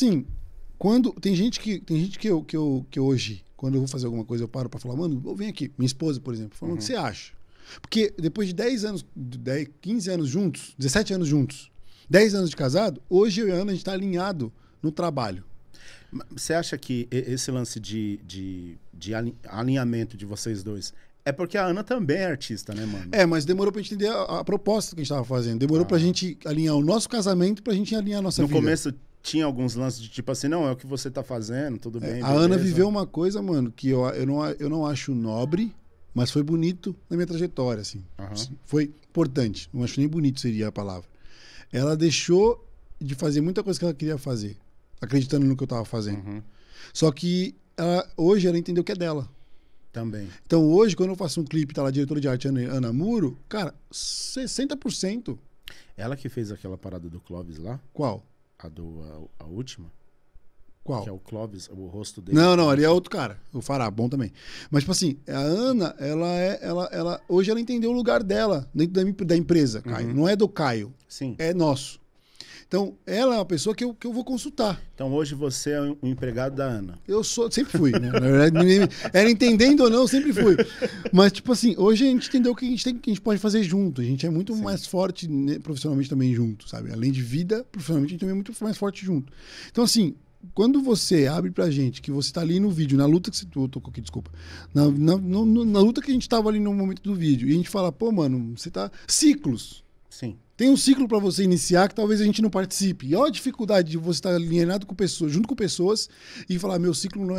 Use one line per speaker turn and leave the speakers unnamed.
Sim. Quando tem gente que tem gente que eu, que eu que hoje, quando eu vou fazer alguma coisa, eu paro para falar, mano, eu venho aqui, minha esposa, por exemplo, falando uhum. o que uhum. você acha. Porque depois de 10 anos, 10, 15 anos juntos, 17 anos juntos, 10 anos de casado, hoje eu e a Ana a gente tá alinhado no trabalho. Você acha que esse lance de, de, de alinhamento
de vocês dois é porque a Ana também é artista, né, mano?
É, mas demorou pra gente entender a, a proposta que a gente tava fazendo. Demorou ah. pra gente alinhar o nosso casamento pra gente alinhar a nossa no vida. No começo tinha alguns
lances de tipo assim, não, é o que você tá fazendo, tudo é, bem. a Ana viveu
uma coisa, mano, que eu, eu, não, eu não acho nobre, mas foi bonito na minha trajetória, assim. Uhum. Foi importante. Não acho nem bonito seria a palavra. Ela deixou de fazer muita coisa que ela queria fazer, acreditando no que eu tava fazendo. Uhum. Só que ela, hoje ela entendeu que é dela. Também. Então hoje, quando eu faço um clipe, tá lá, diretora de arte Ana, Ana Muro, cara, 60%.
Ela que fez aquela parada do Clóvis lá? Qual? A do. A, a última? Qual? Que é o Clóvis, o rosto dele. Não, não,
ali é outro cara. O Fará, bom também. Mas, tipo assim, a Ana, ela é. Ela, ela, hoje ela entendeu o lugar dela dentro da, da empresa, Caio. Uhum. Não é do Caio. Sim. É nosso. Então, ela é uma pessoa que eu, que eu vou consultar. Então, hoje você é um empregado da Ana. Eu sou, sempre fui, né? era entendendo ou não, sempre fui. Mas, tipo assim, hoje a gente entendeu que a gente, tem, que a gente pode fazer junto. A gente é muito Sim. mais forte né, profissionalmente também junto, sabe? Além de vida, profissionalmente a gente também é muito mais forte junto. Então, assim, quando você abre pra gente que você tá ali no vídeo, na luta que você. Eu aqui, desculpa. Na, na, no, na luta que a gente tava ali no momento do vídeo, e a gente fala, pô, mano, você tá. Ciclos. Sim. Tem um ciclo para você iniciar que talvez a gente não participe. E olha a dificuldade de você estar alinhado com pessoas, junto com pessoas e falar: meu ciclo não é